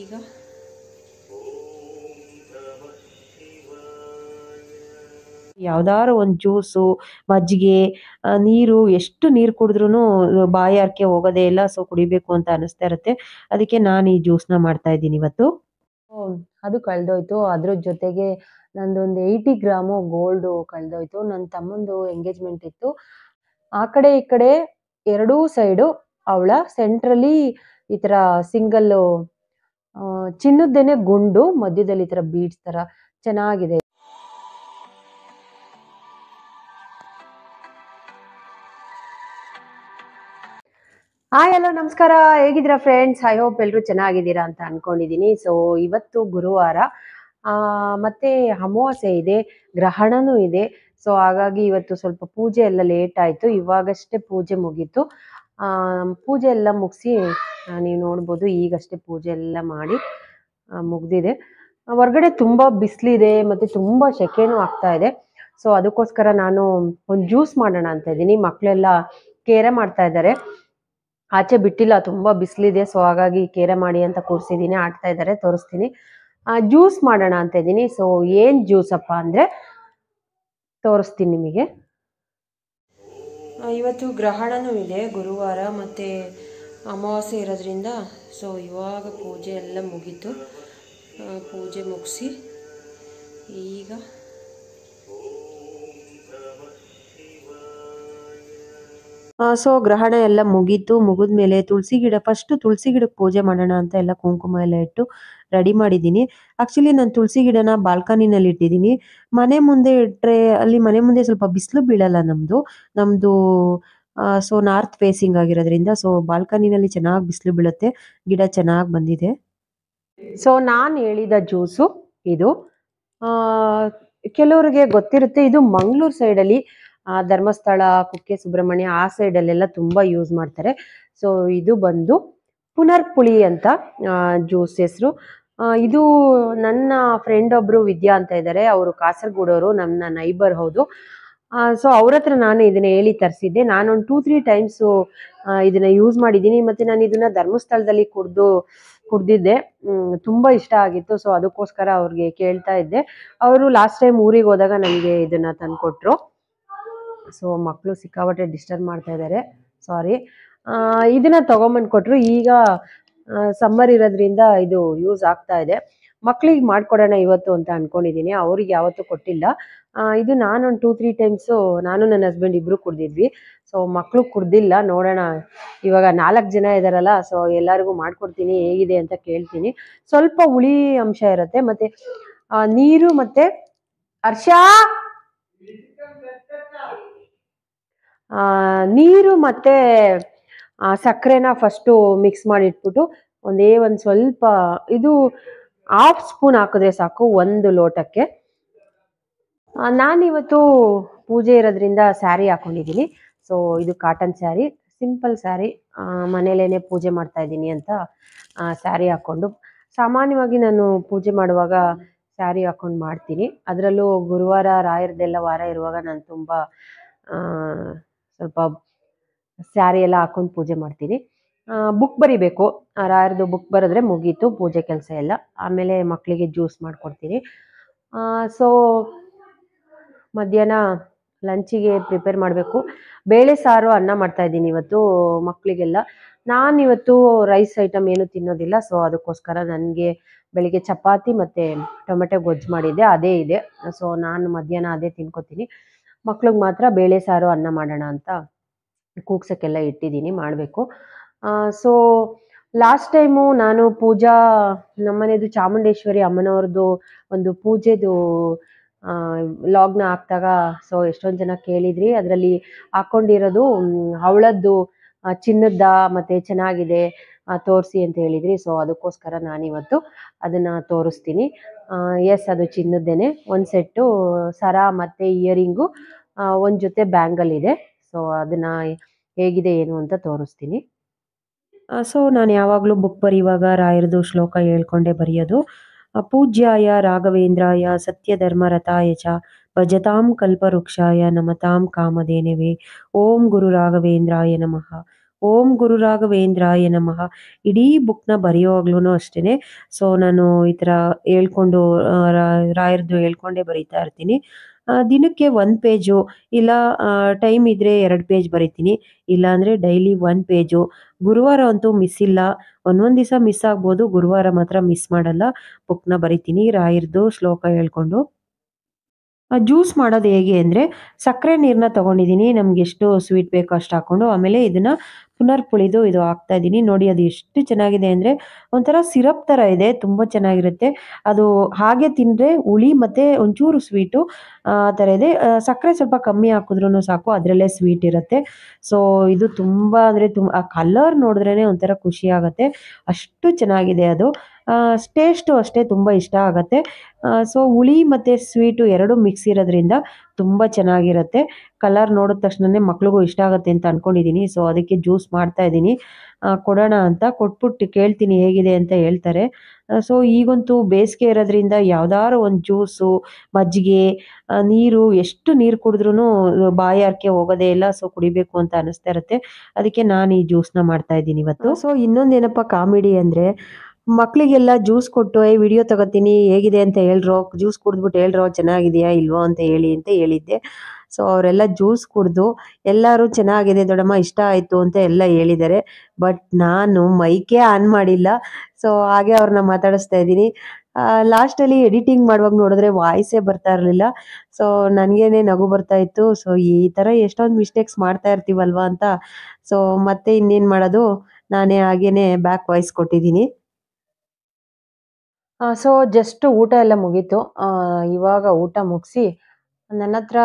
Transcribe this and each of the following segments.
ಈಗ ಯಾವ್ದಾರು ಒಂದು ಜ್ಯೂಸು ಮಜ್ಜಿಗೆ ನೀರು ಎಷ್ಟು ನೀರು ಕುಡಿದ್ರು ಬಾಯಿ ಹೋಗೋದೇ ಇಲ್ಲ ಸೊ ಕುಡಿಬೇಕು ಅಂತ ಅನಿಸ್ತಾ ಇರುತ್ತೆ ಅದಕ್ಕೆ ನಾನು ಈ ನ ಮಾಡ್ತಾ ಇದ್ದೀನಿ ಇವತ್ತು ಅದು ಕಳೆದೋಯ್ತು ಅದ್ರ ಜೊತೆಗೆ ನಂದೊಂದು ಏಯ್ಟಿ ಗ್ರಾಮು ಗೋಲ್ಡು ಕಳೆದೋಯ್ತು ನನ್ನ ತಮ್ಮಂದು ಎಂಗೇಜ್ಮೆಂಟ್ ಇತ್ತು ಆ ಕಡೆ ಈ ಕಡೆ ಎರಡೂ ಸೈಡು ಅವಳ ಸೆಂಟ್ರಲ್ಲಿ ಈ ಥರ ಸಿಂಗಲ್ಲು ಚಿನ್ನದ್ದೇನೆ ಗುಂಡು ಮಧ್ಯದಲ್ಲಿ ಈ ತರ ಬೀಡ್ಸ್ ತರ ಚೆನ್ನಾಗಿದೆ ಹಾಯ್ ಹಲೋ ನಮಸ್ಕಾರ ಹೇಗಿದ್ದೀರಾ ಫ್ರೆಂಡ್ಸ್ ಐ ಹೋಪ್ ಎಲ್ರು ಚೆನ್ನಾಗಿದ್ದೀರಾ ಅಂತ ಅನ್ಕೊಂಡಿದೀನಿ ಸೊ ಇವತ್ತು ಗುರುವಾರ ಮತ್ತೆ ಅಮಾವಾಸ್ಯೆ ಇದೆ ಗ್ರಹಣನೂ ಇದೆ ಸೊ ಹಾಗಾಗಿ ಇವತ್ತು ಸ್ವಲ್ಪ ಪೂಜೆ ಎಲ್ಲ ಲೇಟ್ ಆಯ್ತು ಇವಾಗಷ್ಟೇ ಪೂಜೆ ಮುಗೀತು ಪೂಜೆ ಎಲ್ಲ ಮುಗಿಸಿ ನೀವು ನೋಡ್ಬೋದು ಈಗಷ್ಟೇ ಪೂಜೆ ಎಲ್ಲ ಮಾಡಿ ಮುಗ್ದಿದೆ ಹೊರಗಡೆ ತುಂಬಾ ಬಿಸಿಲಿದೆ ಮತ್ತೆ ತುಂಬಾ ಶೆಕೆನೂ ಆಗ್ತಾ ಇದೆ ಸೊ ಅದಕ್ಕೋಸ್ಕರ ನಾನು ಒಂದು ಜ್ಯೂಸ್ ಮಾಡೋಣ ಅಂತ ಇದ್ದೀನಿ ಮಕ್ಕಳೆಲ್ಲ ಕೇರೆ ಮಾಡ್ತಾ ಇದ್ದಾರೆ ಆಚೆ ಬಿಟ್ಟಿಲ್ಲ ತುಂಬಾ ಬಿಸಿಲಿದೆ ಸೊ ಹಾಗಾಗಿ ಕೇರೆ ಮಾಡಿ ಅಂತ ಕೂರಿಸಿದ್ದೀನಿ ಆಡ್ತಾ ಇದ್ದಾರೆ ತೋರಿಸ್ತೀನಿ ಜ್ಯೂಸ್ ಮಾಡೋಣ ಅಂತ ಇದ್ದೀನಿ ಸೊ ಜ್ಯೂಸ್ ಅಪ್ಪ ಅಂದ್ರೆ ತೋರಿಸ್ತೀನಿ ನಿಮಗೆ ಇವತ್ತು ಗ್ರಹಣನೂ ಇದೆ ಗುರುವಾರ ಮತ್ತೆ ಅಮಾವಾಸ್ಯೆ ಇರೋದ್ರಿಂದ ಸೊ ಇವಾಗ ಪೂಜೆ ಎಲ್ಲ ಮುಗೀತು ಪೂಜೆ ಮುಗಿಸಿ ಈಗ ಸೊ ಗ್ರಹಣ ಎಲ್ಲ ಮುಗೀತು ಮುಗಿದ ಮೇಲೆ ತುಳಸಿ ಗಿಡ ಫಸ್ಟ್ ತುಳಸಿ ಗಿಡಕ್ಕೆ ಪೂಜೆ ಮಾಡೋಣ ಅಂತ ಎಲ್ಲ ಕುಂಕುಮ ಎಲ್ಲ ಇಟ್ಟು ರೆಡಿ ಮಾಡಿದ್ದೀನಿ ಆಕ್ಚುಲಿ ನಾನು ತುಳಸಿ ಗಿಡನ ಬಾಲ್ಕನಿನಲ್ಲಿ ಇಟ್ಟಿದ್ದೀನಿ ಮನೆ ಮುಂದೆ ಇಟ್ಟರೆ ಅಲ್ಲಿ ಮನೆ ಮುಂದೆ ಸ್ವಲ್ಪ ಬಿಸಿಲು ಬೀಳಲ್ಲ ನಮ್ದು ನಮ್ದು ಸೊ ನಾರ್ತ್ ಫೇಸಿಂಗ್ ಆಗಿರೋದ್ರಿಂದ ಸೊ ಬಾಲ್ಕನಿನಲ್ಲಿ ಚೆನ್ನಾಗಿ ಬಿಸಿಲು ಬೀಳುತ್ತೆ ಗಿಡ ಚೆನ್ನಾಗಿ ಬಂದಿದೆ ಸೊ ನಾನು ಹೇಳಿದ ಜ್ಯೂಸು ಇದು ಕೆಲವರಿಗೆ ಗೊತ್ತಿರುತ್ತೆ ಇದು ಮಂಗಳೂರು ಸೈಡಲ್ಲಿ ಧರ್ಮಸ್ಥಳ ಕುಕ್ಕೆ ಸುಬ್ರಹ್ಮಣ್ಯ ಆ ಸೈಡಲ್ಲೆಲ್ಲ ತುಂಬ ಯೂಸ್ ಮಾಡ್ತಾರೆ ಸೊ ಇದು ಬಂದು ಪುನರ್ಪುಳಿ ಅಂತ ಜ್ಯೂಸ್ ಹೆಸರು ಇದು ನನ್ನ ಫ್ರೆಂಡ್ ಒಬ್ರು ವಿದ್ಯಾ ಅಂತ ಇದ್ದಾರೆ ಅವರು ಕಾಸರಗೋಡವರು ನನ್ನ ನೈಬರ್ ಹೌದು ಸೊ ಅವ್ರ ಹತ್ರ ನಾನು ಇದನ್ನ ಹೇಳಿ ತರಿಸಿದ್ದೆ ನಾನೊಂದು ಟೂ ತ್ರೀ ಟೈಮ್ಸು ಇದನ್ನ ಯೂಸ್ ಮಾಡಿದ್ದೀನಿ ಮತ್ತೆ ನಾನು ಇದನ್ನ ಧರ್ಮಸ್ಥಳದಲ್ಲಿ ಕುಡ್ದು ಕುಡ್ದಿದ್ದೆ ತುಂಬ ಇಷ್ಟ ಆಗಿತ್ತು ಸೊ ಅದಕ್ಕೋಸ್ಕರ ಅವ್ರಿಗೆ ಕೇಳ್ತಾ ಇದ್ದೆ ಅವರು ಲಾಸ್ಟ್ ಟೈಮ್ ಊರಿಗೆ ಹೋದಾಗ ನನಗೆ ಇದನ್ನ ತಂದುಕೊಟ್ರು ಸೊ ಮಕ್ಕಳು ಸಿಕ್ಕಾಪಟ್ಟೆ ಡಿಸ್ಟರ್ಬ್ ಮಾಡ್ತಾ ಇದ್ದಾರೆ ಸಾರಿ ಇದನ್ನ ತಗೊಂಬಂದು ಕೊಟ್ರು ಈಗ ಸಮ್ಮರ್ ಇರೋದ್ರಿಂದ ಇದು ಯೂಸ್ ಆಗ್ತಾ ಇದೆ ಮಕ್ಳಿಗೆ ಮಾಡ್ಕೊಡೋಣ ಇವತ್ತು ಅಂತ ಅನ್ಕೊಂಡಿದ್ದೀನಿ ಅವ್ರಿಗೆ ಯಾವತ್ತೂ ಕೊಟ್ಟಿಲ್ಲ ಇದು ನಾನೊಂದು ಟೂ ತ್ರೀ ಟೈಮ್ಸು ನಾನು ನನ್ನ ಹಸ್ಬೆಂಡ್ ಇಬ್ರು ಕುಡ್ದಿದ್ವಿ ಸೊ ಮಕ್ಕಳು ಕುಡ್ದಿಲ್ಲ ನೋಡೋಣ ಇವಾಗ ನಾಲ್ಕು ಜನ ಇದಾರಲ್ಲ ಸೊ ಎಲ್ಲರಿಗೂ ಮಾಡ್ಕೊಡ್ತೀನಿ ಹೇಗಿದೆ ಅಂತ ಕೇಳ್ತೀನಿ ಸ್ವಲ್ಪ ಹುಳಿ ಅಂಶ ಇರುತ್ತೆ ಮತ್ತೆ ನೀರು ಮತ್ತೆ ಹರ್ಷ ನೀರು ಮತ್ತೆ ಸಕ್ಕರೆನ ಫಸ್ಟು ಮಿಕ್ಸ್ ಮಾಡಿಟ್ಬಿಟ್ಟು ಒಂದೇ ಒಂದು ಸ್ವಲ್ಪ ಇದು ಹಾಫ್ ಸ್ಪೂನ್ ಹಾಕಿದ್ರೆ ಸಾಕು ಒಂದು ಲೋಟಕ್ಕೆ ನಾನಿವತ್ತು ಪೂಜೆ ಇರೋದ್ರಿಂದ ಸ್ಯಾರಿ ಹಾಕೊಂಡಿದ್ದೀನಿ ಸೊ ಇದು ಕಾಟನ್ ಸ್ಯಾರಿ ಸಿಂಪಲ್ ಸ್ಯಾರಿ ಮನೇಲೇನೆ ಪೂಜೆ ಮಾಡ್ತಾ ಇದ್ದೀನಿ ಅಂತ ಸ್ಯಾರಿ ಹಾಕ್ಕೊಂಡು ಸಾಮಾನ್ಯವಾಗಿ ನಾನು ಪೂಜೆ ಮಾಡುವಾಗ ಸ್ಯಾರಿ ಹಾಕೊಂಡು ಮಾಡ್ತೀನಿ ಅದರಲ್ಲೂ ಗುರುವಾರ ರಾಯರದೆಲ್ಲ ವಾರ ಇರುವಾಗ ನಾನು ತುಂಬ ಸ್ವಲ್ಪ ಸ್ಯಾರಿ ಎಲ್ಲ ಹಾಕೊಂಡು ಪೂಜೆ ಮಾಡ್ತೀನಿ ಬುಕ್ ಬರಿಬೇಕು ರಾಯರದು ಬುಕ್ ಬರೆದ್ರೆ ಮುಗೀತು ಪೂಜೆ ಕೆಲಸ ಎಲ್ಲ ಆಮೇಲೆ ಮಕ್ಕಳಿಗೆ ಜ್ಯೂಸ್ ಮಾಡಿಕೊಡ್ತೀನಿ ಸೊ ಮಧ್ಯಾಹ್ನ ಲಂಚಿಗೆ ಪ್ರಿಪೇರ್ ಮಾಡಬೇಕು ಬೇಳೆ ಸಾರು ಅನ್ನ ಮಾಡ್ತಾ ಇದ್ದೀನಿ ಇವತ್ತು ಮಕ್ಕಳಿಗೆಲ್ಲ ನಾನು ಇವತ್ತು ರೈಸ್ ಐಟಮ್ ಏನು ತಿನ್ನೋದಿಲ್ಲ ಸೊ ಅದಕ್ಕೋಸ್ಕರ ನನಗೆ ಬೆಳಿಗ್ಗೆ ಚಪಾತಿ ಮತ್ತು ಟೊಮೆಟೊ ಗೊಜ್ಜು ಮಾಡಿದ್ದೆ ಅದೇ ಇದೆ ಸೊ ನಾನು ಮಧ್ಯಾಹ್ನ ಅದೇ ತಿನ್ಕೋತೀನಿ ಮಕ್ಳಿಗೆ ಮಾತ್ರ ಬೇಳೆ ಸಾರು ಅನ್ನ ಮಾಡೋಣ ಅಂತ ಕೂಗ್ಸೋಕ್ಕೆಲ್ಲ ಇಟ್ಟಿದ್ದೀನಿ ಮಾಡಬೇಕು ಸೊ ಲಾಸ್ಟ್ ಟೈಮು ನಾನು ಪೂಜಾ ನಮ್ಮನೆಯದು ಚಾಮುಂಡೇಶ್ವರಿ ಅಮ್ಮನವ್ರದ್ದು ಒಂದು ಪೂಜೆದು ಲಾಗ್ನ ಹಾಕ್ದಾಗ ಸೊ ಎಷ್ಟೊಂದು ಜನ ಕೇಳಿದ್ರಿ ಅದರಲ್ಲಿ ಹಾಕೊಂಡಿರೋದು ಅವಳದ್ದು ಚಿನ್ನದ ಮತ್ತು ಚೆನ್ನಾಗಿದೆ ತೋರಿಸಿ ಅಂತ ಹೇಳಿದ್ರಿ ಸೊ ಅದಕ್ಕೋಸ್ಕರ ನಾನಿವತ್ತು ಅದನ್ನು ತೋರಿಸ್ತೀನಿ ಎಸ್ ಅದು ಚಿನ್ನದ್ದೇನೆ ಒಂದು ಸೆಟ್ಟು ಸರ ಮತ್ತು ಇಯರಿಂಗು ಒಂದು ಜೊತೆ ಬ್ಯಾಂಗಲ್ ಇದೆ ಸೊ ಅದನ್ನು ಹೇಗಿದೆ ಏನು ಅಂತ ತೋರಿಸ್ತೀನಿ ಸೊ ನಾನು ಯಾವಾಗಲೂ ಬುಕ್ ಬರೆಯುವಾಗ ರಾಯರದು ಶ್ಲೋಕ ಹೇಳ್ಕೊಂಡೇ ಬರೆಯೋದು ಅಪೂಜ್ಯಾಯ ರಾಘವೇಂದ್ರಾಯ ಸತ್ಯಧರ್ಮರತಾಯ ಚ ಭಜತಾಂ ಕಲ್ಪವೃಕ್ಷಾಯ ನಮತಾಂ ಕಾಮಧೇನವೇ ಓಂ ಗುರು ರಾಘವೇಂದ್ರಾಯ ನಮಃ ಓಂ ಗುರು ರಾಘವೇಂದ್ರಾಯ ನಮಃ ಇಡೀ ಬುಕ್ನ ಬರೆಯುವಾಗ್ಲೂ ಅಷ್ಟೇ ಸೊ ನಾನು ಈ ಥರ ಹೇಳ್ಕೊಂಡು ರಾಯರದ್ದು ಹೇಳ್ಕೊಂಡೇ ಬರೀತಾ ಇರ್ತೀನಿ ದಿನಕ್ಕೆ ಒಂದು ಪೇಜು ಇಲ್ಲ ಟೈಮ್ ಇದ್ರೆ ಎರಡು ಪೇಜ್ ಬರಿತೀನಿ ಅಂದರೆ ಡೈಲಿ ಒನ್ ಪೇಜು ಗುರುವಾರ ಅಂತೂ ಮಿಸ್ ಇಲ್ಲ ಒಂದೊಂದು ದಿವಸ ಮಿಸ್ ಆಗ್ಬೋದು ಗುರುವಾರ ಮಾತ್ರ ಮಿಸ್ ಮಾಡಲ್ಲ ಬುಕ್ನ ಬರಿತೀನಿ ರಾಯರ್ದು ಶ್ಲೋಕ ಹೇಳ್ಕೊಂಡು ಜ್ಯೂಸ್ ಮಾಡೋದು ಹೇಗೆ ಅಂದರೆ ಸಕ್ಕರೆ ನೀರನ್ನ ತೊಗೊಂಡಿದ್ದೀನಿ ನಮ್ಗೆ ಎಷ್ಟು ಸ್ವೀಟ್ ಬೇಕೋ ಅಷ್ಟು ಹಾಕ್ಕೊಂಡು ಆಮೇಲೆ ಇದನ್ನು ಪುನರ್ ಪುಳಿದು ಇದು ಹಾಕ್ತಾ ಇದ್ದೀನಿ ನೋಡಿ ಅದು ಎಷ್ಟು ಚೆನ್ನಾಗಿದೆ ಅಂದರೆ ಒಂಥರ ಸಿರಪ್ ಥರ ಇದೆ ತುಂಬ ಚೆನ್ನಾಗಿರುತ್ತೆ ಅದು ಹಾಗೆ ತಿಂದರೆ ಹುಳಿ ಮತ್ತು ಒಂಚೂರು ಸ್ವೀಟು ಆ ಥರ ಇದೆ ಸಕ್ಕರೆ ಸ್ವಲ್ಪ ಕಮ್ಮಿ ಹಾಕಿದ್ರೂ ಸಾಕು ಅದರಲ್ಲೇ ಸ್ವೀಟ್ ಇರುತ್ತೆ ಸೊ ಇದು ತುಂಬ ಅಂದರೆ ತುಂಬ ಆ ಕಲರ್ ನೋಡಿದ್ರೇ ಒಂಥರ ಖುಷಿ ಅಷ್ಟು ಚೆನ್ನಾಗಿದೆ ಅದು ಟೇಸ್ಟು ಅಷ್ಟೇ ತುಂಬ ಇಷ್ಟ ಆಗುತ್ತೆ ಸೊ ಹುಳಿ ಮತ್ತು ಸ್ವೀಟು ಎರಡು ಮಿಕ್ಸ್ ಇರೋದ್ರಿಂದ ತುಂಬ ಚೆನ್ನಾಗಿರುತ್ತೆ ಕಲರ್ ನೋಡಿದ ತಕ್ಷಣನೇ ಮಕ್ಳಿಗೂ ಇಷ್ಟ ಆಗುತ್ತೆ ಅಂತ ಅಂದ್ಕೊಂಡಿದ್ದೀನಿ ಸೊ ಅದಕ್ಕೆ ಜ್ಯೂಸ್ ಮಾಡ್ತಾಯಿದ್ದೀನಿ ಕೊಡೋಣ ಅಂತ ಕೊಟ್ಬಿಟ್ಟು ಕೇಳ್ತೀನಿ ಹೇಗಿದೆ ಅಂತ ಹೇಳ್ತಾರೆ ಸೊ ಈಗಂತೂ ಬೇಸಿಗೆ ಇರೋದ್ರಿಂದ ಯಾವ್ದಾದ್ರು ಒಂದು ಜ್ಯೂಸು ಮಜ್ಜಿಗೆ ನೀರು ಎಷ್ಟು ನೀರು ಕುಡಿದ್ರೂ ಬಾಯಾರಿಕೆ ಹೋಗೋದೇ ಇಲ್ಲ ಸೊ ಕುಡಿಬೇಕು ಅಂತ ಅನಿಸ್ತಾ ಇರುತ್ತೆ ಅದಕ್ಕೆ ನಾನು ಈ ಜ್ಯೂಸ್ನ ಮಾಡ್ತಾ ಇದ್ದೀನಿ ಇವತ್ತು ಸೊ ಇನ್ನೊಂದೇನಪ್ಪ ಕಾಮಿಡಿ ಅಂದರೆ ಮಕ್ಕಳಿಗೆಲ್ಲ ಜ್ಯೂಸ್ ಕೊಟ್ಟು ಏ ವಿಡಿಯೋ ತಗೋತೀನಿ ಹೇಗಿದೆ ಅಂತ ಹೇಳ್ರೋ ಜ್ಯೂಸ್ ಕುಡಿದ್ಬಿಟ್ಟು ಹೇಳ್ರೋ ಚೆನ್ನಾಗಿದೆಯಾ ಇಲ್ವೋ ಅಂತ ಹೇಳಿ ಅಂತ ಹೇಳಿದ್ದೆ ಸೊ ಅವರೆಲ್ಲ ಜ್ಯೂಸ್ ಕುಡಿದು ಎಲ್ಲರೂ ಚೆನ್ನಾಗಿದೆ ದೊಡ್ಡಮ್ಮ ಇಷ್ಟ ಆಯಿತು ಅಂತ ಎಲ್ಲ ಹೇಳಿದ್ದಾರೆ ಬಟ್ ನಾನು ಮೈಕೇ ಆನ್ ಮಾಡಿಲ್ಲ ಸೊ ಹಾಗೆ ಅವ್ರನ್ನ ಮಾತಾಡಿಸ್ತಾ ಇದ್ದೀನಿ ಲಾಸ್ಟಲ್ಲಿ ಎಡಿಟಿಂಗ್ ಮಾಡುವಾಗ ನೋಡಿದ್ರೆ ವಾಯ್ಸೇ ಬರ್ತಾ ಇರಲಿಲ್ಲ ಸೊ ನನಗೇನೆ ನಗು ಬರ್ತಾ ಇತ್ತು ಸೊ ಈ ಥರ ಎಷ್ಟೊಂದು ಮಿಸ್ಟೇಕ್ಸ್ ಮಾಡ್ತಾ ಇರ್ತೀವಲ್ವಾ ಅಂತ ಸೊ ಮತ್ತೆ ಇನ್ನೇನು ಮಾಡೋದು ನಾನೇ ಹಾಗೇನೆ ಬ್ಯಾಕ್ ವಾಯ್ಸ್ ಕೊಟ್ಟಿದ್ದೀನಿ ಸೊ ಜಸ್ಟ್ ಊಟ ಎಲ್ಲ ಮುಗೀತು ಇವಾಗ ಊಟ ಮುಗಿಸಿ ನನ್ನ ಹತ್ರ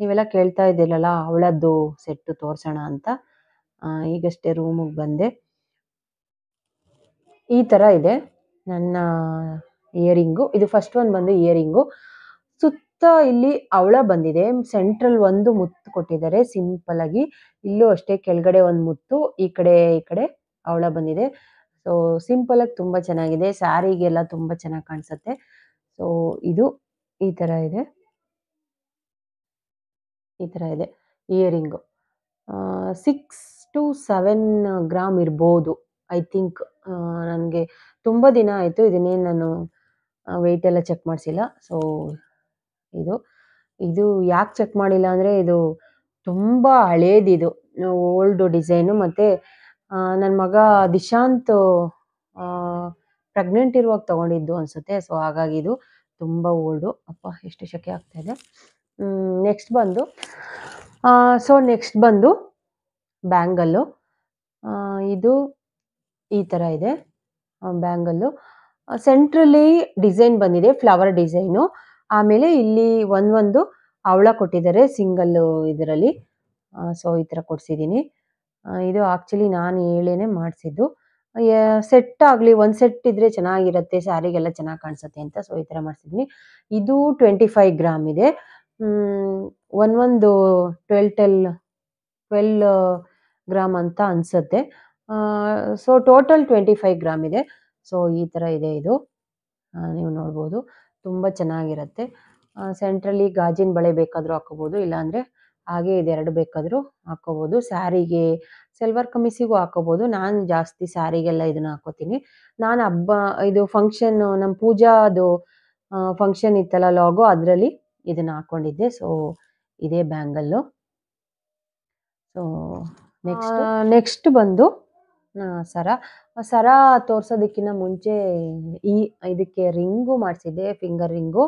ನೀವೆಲ್ಲ ಕೇಳ್ತಾ ಇದ್ದೀರಲ್ಲ ಅವಳದ್ದು ಸೆಟ್ಟು ತೋರ್ಸೋಣ ಅಂತ ಈಗಷ್ಟೇ ರೂಮಿಗೆ ಬಂದೆ ಈ ಥರ ಇದೆ ನನ್ನ ಇಯರಿಂಗು ಇದು ಫಸ್ಟ್ ಒಂದು ಬಂದು ಇಯರಿಂಗು ಸುತ್ತ ಇಲ್ಲಿ ಅವಳ ಬಂದಿದೆ ಸೆಂಟ್ರಲ್ ಒಂದು ಮುತ್ತು ಕೊಟ್ಟಿದ್ದಾರೆ ಸಿಂಪಲ್ ಆಗಿ ಇಲ್ಲೂ ಅಷ್ಟೇ ಕೆಳಗಡೆ ಒಂದು ಮುತ್ತು ಈ ಕಡೆ ಈ ಕಡೆ ಅವಳ ಬಂದಿದೆ ಸೊ ಸಿಂಪಲ್ ಆಗಿ ತುಂಬಾ ಚೆನ್ನಾಗಿದೆ ಸ್ಯಾರಿಗೆಲ್ಲ ತುಂಬಾ ಚೆನ್ನಾಗಿ ಕಾಣಿಸುತ್ತೆ ಸೊ ಇದು ಈ ತರ ಇದೆ ಈ ತರ ಇದೆ earring six to seven gram ಇರ್ಬೋದು ಐ ಥಿಂಕ್ ನನಗೆ ತುಂಬ ದಿನ ಆಯಿತು ಇದನ್ನೇನು ನಾನು ವೆಯ್ಟ್ ಎಲ್ಲ ಚೆಕ್ ಮಾಡಿಸಿಲ್ಲ ಸೊ ಇದು ಇದು ಯಾಕೆ ಚೆಕ್ ಮಾಡಿಲ್ಲ ಅಂದರೆ ಇದು ತುಂಬ ಹಳೇದಿದು ಓಲ್ಡು ಡಿಸೈನು ಮತ್ತು ನನ್ನ ಮಗ ದಿಶಾಂತ್ ಪ್ರೆಗ್ನೆಂಟ್ ಇರುವಾಗ ತೊಗೊಂಡಿದ್ದು ಅನಿಸುತ್ತೆ ಸೊ ಹಾಗಾಗಿ ಇದು ತುಂಬ ಓಲ್ಡು ಅಪ್ಪ ಎಷ್ಟು ಶಕೆ ಆಗ್ತಾ ಇದೆ ನೆಕ್ಸ್ಟ್ ಬಂದು ಸೊ ನೆಕ್ಸ್ಟ್ ಬಂದು ಬ್ಯಾಂಗಲ್ಲು ಇದು ಈ ಥರ ಇದೆ ಬ್ಯಾಂಗಲ್ಲು ಸೆಂಟ್ರಲ್ಲಿ ಡಿಸೈನ್ ಬಂದಿದೆ ಫ್ಲವರ್ ಡಿಸೈನು ಆಮೇಲೆ ಇಲ್ಲಿ ಒಂದೊಂದು ಅವಳ ಕೊಟ್ಟಿದ್ದಾರೆ ಸಿಂಗಲ್ಲು ಇದರಲ್ಲಿ ಸೊ ಈ ಥರ ಕೊಡಿಸಿದ್ದೀನಿ ಇದು ಆ್ಯಕ್ಚುಲಿ ನಾನು ಹೇಳೇನೆ ಮಾಡಿಸಿದ್ದು ಸೆಟ್ ಆಗಲಿ ಒಂದು ಸೆಟ್ ಇದ್ರೆ ಚೆನ್ನಾಗಿರುತ್ತೆ ಸ್ಯಾರಿಗೆಲ್ಲ ಚೆನ್ನಾಗಿ ಕಾಣಿಸುತ್ತೆ ಅಂತ ಸೊ ಈ ಥರ ಮಾಡಿಸಿದ್ವಿ ಇದು ಟ್ವೆಂಟಿ ಫೈವ್ ಗ್ರಾಮ್ ಇದೆ ಒನ್ ಒಂದು ಟ್ವೆಲ್ ಟೆಲ್ ಟ್ವೆಲ್ ಗ್ರಾಮ್ ಅಂತ ಅನಿಸುತ್ತೆ so total twenty five gram ಇದೆ ಸೊ ಈ ಥರ ಇದೆ ಇದು ನೀವು ನೋಡ್ಬೋದು ತುಂಬ ಚೆನ್ನಾಗಿರುತ್ತೆ ಸೆಂಟ್ರಲ್ಲಿ ಗಾಜಿನ ಬಳೆ ಬೇಕಾದರೂ ಹಾಕೋಬೋದು ಇಲ್ಲಾಂದರೆ ಹಾಗೆ ಇದೆರಡು ಬೇಕಾದರೂ ಹಾಕೋಬೋದು ಸ್ಯಾರಿಗೆ ಸಿಲ್ವರ್ ಕಮೀಸಿಗೂ ಹಾಕೋಬೋದು ನಾನು ಜಾಸ್ತಿ ಸ್ಯಾರಿಗೆಲ್ಲ ಇದನ್ನ ಹಾಕೋತೀನಿ ನಾನು ಹಬ್ಬ ಇದು ಫಂಕ್ಷನ್ ನಮ್ಮ ಪೂಜಾದು ಫಂಕ್ಷನ್ ಇತ್ತಲ್ಲ ಲಾಗು ಅದರಲ್ಲಿ ಇದನ್ನ ಹಾಕೊಂಡಿದ್ದೆ ಸೊ ಇದೇ ಬ್ಯಾಂಗಲ್ಲು ಸೊ ನೆಕ್ಸ್ಟ್ ನೆಕ್ಸ್ಟ್ ಬಂದು ಸರ ಸರ ತೋರ್ಸೋದಕ್ಕಿಂತ ಮುಂಚೆ ಈ ಇದಕ್ಕೆ ರಿಂಗು ಮಾಡಿಸಿದ್ದೆ finger ring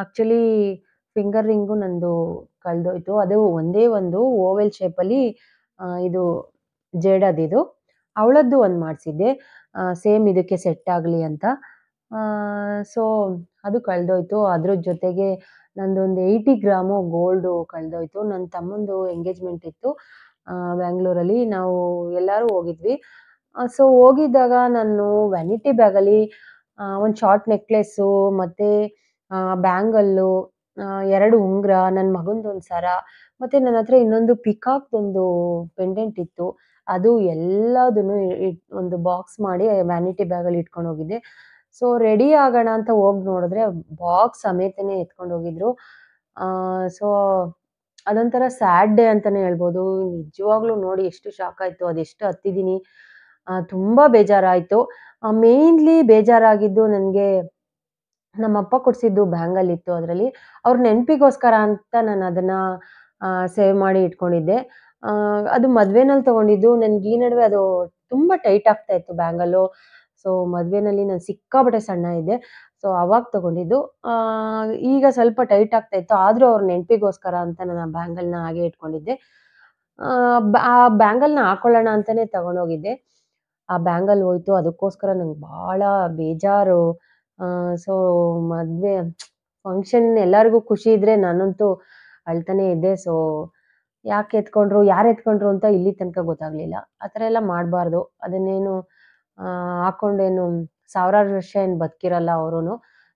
actually finger ring ನಂದು ಕಳೆದೋಯ್ತು ಅದು ಒಂದೇ ಒಂದು ಓವೆಲ್ ಶೇಪಲ್ಲಿ ಇದು ಜೇಡದಿದು ಅವಳದ್ದು ಒಂದು ಮಾಡಿಸಿದ್ದೆ ಸೇಮ್ ಇದಕ್ಕೆ ಸೆಟ್ ಆಗಲಿ ಅಂತ ಸೊ ಅದು ಕಳೆದೋಯ್ತು ಅದ್ರ ಜೊತೆಗೆ ನಂದೊಂದು ಏಯ್ಟಿ ಗ್ರಾಮು ಗೋಲ್ಡು ಕಳೆದೋಯ್ತು ನನ್ನ ತಮ್ಮಂದು ಎಂಗೇಜ್ಮೆಂಟ್ ಇತ್ತು ಬ್ಯಾಂಗ್ಳೂರಲ್ಲಿ ನಾವು ಎಲ್ಲರೂ ಹೋಗಿದ್ವಿ ಸೊ ಹೋಗಿದ್ದಾಗ ನಾನು ವ್ಯಾನಿಟಿ ಬ್ಯಾಗಲ್ಲಿ ಒಂದು ಶಾರ್ಟ್ ನೆಕ್ಲೆಸ್ಸು ಮತ್ತು ಬ್ಯಾಂಗಲ್ಲು ಎರಡು ಉಂಗುರ ನನ್ನ ಮಗಂದೊಂದು ಸರ ಮತ್ತೆ ನನ್ನ ಹತ್ರ ಇನ್ನೊಂದು ಪಿಕಾಕ್ದೊಂದು ಪೆಂಡೆಂಟ್ ಇತ್ತು ಅದು ಎಲ್ಲದನ್ನು ಒಂದು ಬಾಕ್ಸ್ ಮಾಡಿ ವ್ಯಾನಿಟಿ ಬ್ಯಾಗಲ್ಲಿ ಇಟ್ಕೊಂಡು ಹೋಗಿದ್ದೆ ಸೊ ರೆಡಿ ಆಗೋಣ ಅಂತ ಹೋಗಿ ನೋಡಿದ್ರೆ ಬಾಕ್ಸ್ ಸಮೇತನೇ ಎತ್ಕೊಂಡು ಹೋಗಿದ್ರು ಸೊ ಅದೊಂಥರ ಸ್ಯಾಡ್ ಡೇ ಅಂತಲೇ ಹೇಳ್ಬೋದು ನಿಜವಾಗ್ಲೂ ನೋಡಿ ಎಷ್ಟು ಶಾಕ್ ಆಯಿತು ಅದೆಷ್ಟು ಹತ್ತಿದ್ದೀನಿ ತುಂಬ ಬೇಜಾರಾಯಿತು ಮೇನ್ಲಿ ಬೇಜಾರಾಗಿದ್ದು ನನಗೆ ನಮ್ಮಪ್ಪ ಕೊಡಿಸಿದ್ದು ಇತ್ತು ಅದರಲ್ಲಿ ಅವ್ರ ನೆನಪಿಗೋಸ್ಕರ ಅಂತ ನಾನು ಅದನ್ನ ಸೇವ್ ಮಾಡಿ ಇಟ್ಕೊಂಡಿದ್ದೆ ಅದು ಮದ್ವೆನಲ್ಲಿ ತಗೊಂಡಿದ್ದು ನನ್ಗೆ ಈ ನಡುವೆ ಅದು ತುಂಬಾ ಟೈಟ್ ಆಗ್ತಾ ಇತ್ತು ಬ್ಯಾಂಗಲು ಸೊ ಮದ್ವೆನಲ್ಲಿ ನಾನು ಸಿಕ್ಕಾಪಟ್ಟೆ ಸಣ್ಣ ಇದೆ ಸೊ ಅವಾಗ ತಗೊಂಡಿದ್ದು ಈಗ ಸ್ವಲ್ಪ ಟೈಟ್ ಆಗ್ತಾ ಇತ್ತು ಆದ್ರೂ ಅವ್ರ ನೆನಪಿಗೋಸ್ಕರ ಅಂತ ನಾನು ಆ ಬ್ಯಾಂಗಲ್ನ ಹಾಗೆ ಇಟ್ಕೊಂಡಿದ್ದೆ ಆ ಬ್ಯಾಂಗಲ್ನ ಹಾಕೊಳ್ಳೋಣ ಅಂತಾನೆ ತಗೊಂಡೋಗಿದ್ದೆ ಆ ಬ್ಯಾಂಗಲ್ ಹೋಯ್ತು ಅದಕ್ಕೋಸ್ಕರ ನಂಗೆ ಬಹಳ ಬೇಜಾರು ಸೊ ಮದುವೆ ಫಂಕ್ಷನ್ ಎಲ್ಲರಿಗೂ ಖುಷಿ ಇದ್ರೆ ನಾನಂತೂ ಅಳ್ತಾನೆ ಇದ್ದೆ ಸೊ ಯಾಕೆ ಎತ್ಕೊಂಡ್ರು ಯಾರು ಎತ್ಕೊಂಡ್ರು ಅಂತ ಇಲ್ಲಿ ತನಕ ಗೊತ್ತಾಗ್ಲಿಲ್ಲ ಆ ಥರ ಎಲ್ಲ ಮಾಡಬಾರ್ದು ಅದನ್ನೇನು ಹಾಕೊಂಡೇನು ಸಾವಿರಾರು ವರ್ಷ ಏನು ಬದುಕಿರಲ್ಲ ಅವರು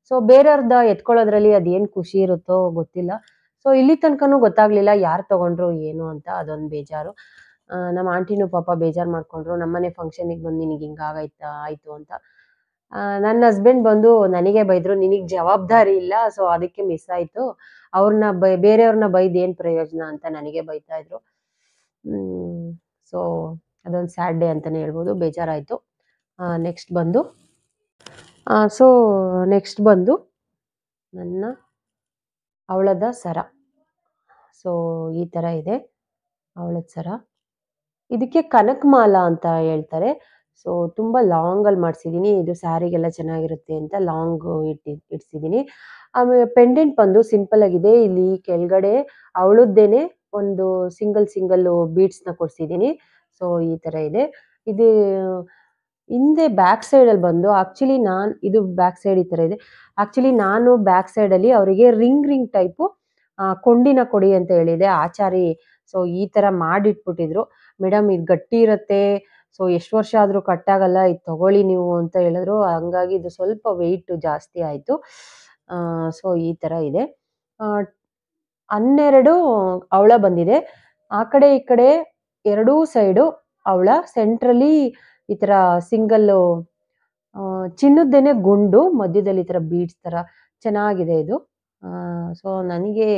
ಸೊ ಬೇರೆಯವ್ರದ್ದು ಎತ್ಕೊಳ್ಳೋದ್ರಲ್ಲಿ ಅದೇನು ಖುಷಿ ಇರುತ್ತೋ ಗೊತ್ತಿಲ್ಲ ಸೊ ಇಲ್ಲಿ ತನಕನೂ ಗೊತ್ತಾಗ್ಲಿಲ್ಲ ಯಾರು ತೊಗೊಂಡ್ರು ಏನು ಅಂತ ಅದೊಂದು ಬೇಜಾರು ನಮ್ಮ ಆಂಟಿನೂ ಪಾಪ ಬೇಜಾರು ಮಾಡಿಕೊಂಡ್ರು ನಮ್ಮನೆ ಫಂಕ್ಷನಿಗೆ ಬಂದು ನಿನಗೆ ಹಿಂಗಾಗೈತಾ ಆಯಿತು ಅಂತ ನನ್ನ ಹಸ್ಬೆಂಡ್ ಬಂದು ನನಗೆ ಬೈದ್ರು ನಿನಗೆ ಜವಾಬ್ದಾರಿ ಇಲ್ಲ ಸೊ ಅದಕ್ಕೆ ಮಿಸ್ ಆಯಿತು ಅವ್ರನ್ನ ಬೈ ಬೇರೆಯವ್ರನ್ನ ಬೈದು ಪ್ರಯೋಜನ ಅಂತ ನನಗೆ ಬೈತಾ ಇದ್ರು ಸೊ ಅದೊಂದು ಸ್ಯಾಡ್ ಡೇ ಅಂತಲೇ ಹೇಳ್ಬೋದು ಬೇಜಾರಾಯಿತು ನೆಕ್ಸ್ಟ್ ಬಂದು ಸೊ ನೆಕ್ಸ್ಟ್ ಬಂದು ನನ್ನ ಅವಳದ ಸರ ಸೊ ಈ ಥರ ಇದೆ ಅವಳದ ಸರ ಇದಕ್ಕೆ ಕನಕಮಾಲಾ ಅಂತ ಹೇಳ್ತಾರೆ ಸೊ ತುಂಬ ಲಾಂಗಲ್ಲಿ ಮಾಡಿಸಿದ್ದೀನಿ ಇದು ಸ್ಯಾರಿಗೆಲ್ಲ ಚೆನ್ನಾಗಿರುತ್ತೆ ಅಂತ ಲಾಂಗ್ ಇಟ್ಟಿ ಇಡ್ಸಿದ್ದೀನಿ ಆಮೇಲೆ ಪೆಂಡೆಂಟ್ ಬಂದು ಸಿಂಪಲ್ ಆಗಿದೆ ಇಲ್ಲಿ ಕೆಳಗಡೆ ಅವಳದ್ದೇನೆ ಒಂದು ಸಿಂಗಲ್ ಸಿಂಗಲ್ ನ ಕೊಡಿಸಿದ್ದೀನಿ ಸೊ ಈ ಥರ ಇದೆ ಇದು ಹಿಂದೆ ಬ್ಯಾಕ್ ಸೈಡಲ್ಲಿ ಬಂದು ಆ್ಯಕ್ಚುಲಿ ನಾನು ಇದು ಬ್ಯಾಕ್ ಸೈಡ್ ಈ ಥರ ಇದೆ ಆ್ಯಕ್ಚುಲಿ ನಾನು ಬ್ಯಾಕ್ ಸೈಡಲ್ಲಿ ಅವರಿಗೆ ರಿಂಗ್ ರಿಂಗ್ ಟೈಪು ಕೊಂಡಿನ ಕೊಡಿ ಅಂತ ಹೇಳಿದೆ ಆಚಾರಿ ಸೊ ಈ ಥರ ಮಾಡಿಟ್ಬಿಟ್ಟಿದ್ರು ಮೇಡಮ್ ಇದು ಗಟ್ಟಿ ಇರುತ್ತೆ ಸೊ ಎಷ್ಟು ವರ್ಷ ಆದರೂ ಕಟ್ಟಾಗಲ್ಲ ಇದು ತಗೊಳ್ಳಿ ನೀವು ಅಂತ ಹೇಳಿದ್ರು ಹಂಗಾಗಿ ಇದು ಸ್ವಲ್ಪ ವೆಯ್ಟು ಜಾಸ್ತಿ ಆಯಿತು ಸೊ ಈ ಥರ ಇದೆ ಹನ್ನೆರಡು ಅವಳ ಬಂದಿದೆ ಆ ಕಡೆ ಈ ಕಡೆ ಎರಡೂ ಸೈಡು ಅವಳ ಸೆಂಟ್ರಲ್ಲಿ ಈ ಥರ ಸಿಂಗಲ್ಲು ಚಿನ್ನದ್ದೇನೆ ಗುಂಡು ಮಧ್ಯದಲ್ಲಿ ಈ ಥರ ಬೀಟ್ಸ್ ಥರ ಚೆನ್ನಾಗಿದೆ ಇದು ಸೊ ನನಗೆ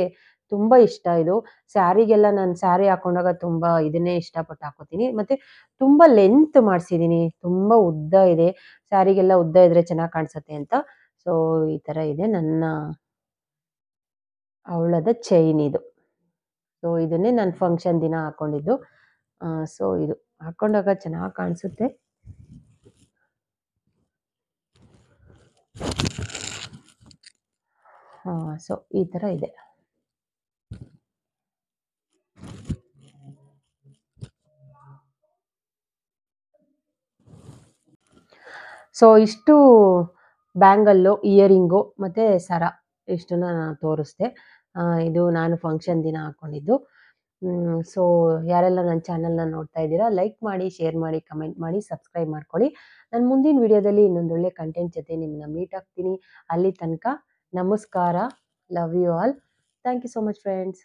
ತುಂಬ ಇಷ್ಟ ಇದು ಸ್ಯಾರಿಗೆಲ್ಲ ನಾನು ಸ್ಯಾರಿ ಹಾಕೊಂಡಾಗ ತುಂಬ ಇದನ್ನೇ ಇಷ್ಟಪಟ್ಟು ಹಾಕೋತೀನಿ ಮತ್ತು ತುಂಬ ಲೆಂತ್ ಮಾಡಿಸಿದ್ದೀನಿ ತುಂಬ ಉದ್ದ ಇದೆ ಸ್ಯಾರಿಗೆಲ್ಲ ಉದ್ದ ಇದ್ರೆ ಚೆನ್ನಾಗಿ ಕಾಣಿಸುತ್ತೆ ಅಂತ ಸೊ ಈ ಥರ ಇದೆ ನನ್ನ ಅವಳದ ಚೈನ್ ಇದು ಸೊ ಇದನ್ನೇ ನಾನು ಫಂಕ್ಷನ್ ದಿನ ಹಾಕೊಂಡಿದ್ದು ಸೊ ಇದು ಹಾಕೊಂಡಾಗ ಚೆನ್ನಾಗಿ ಕಾಣಿಸುತ್ತೆ ಹಾಂ ಸೊ ಈ ಥರ ಇದೆ ಸೊ ಇಷ್ಟು ಬ್ಯಾಂಗಲ್ಲು ಇಯರಿಂಗು ಮತ್ತು ಸರ ಇಷ್ಟನ್ನು ನಾನು ತೋರಿಸ್ದೆ ಇದು ನಾನು ಫಂಕ್ಷನ್ ದಿನ ಹಾಕ್ಕೊಂಡಿದ್ದು ಸೊ ಯಾರೆಲ್ಲ ನನ್ನ ಚಾನಲ್ನ ನೋಡ್ತಾ ಇದ್ದೀರಾ ಲೈಕ್ ಮಾಡಿ ಶೇರ್ ಮಾಡಿ ಕಮೆಂಟ್ ಮಾಡಿ ಸಬ್ಸ್ಕ್ರೈಬ್ ಮಾಡ್ಕೊಳ್ಳಿ ನಾನು ಮುಂದಿನ ವಿಡಿಯೋದಲ್ಲಿ ಇನ್ನೊಂದೊಳ್ಳೆ ಕಂಟೆಂಟ್ ಜೊತೆ ನಿಮ್ಮನ್ನ ಮೀಟ್ ಆಗ್ತೀನಿ ಅಲ್ಲಿ ತನಕ ನಮಸ್ಕಾರ love you all thank you so much friends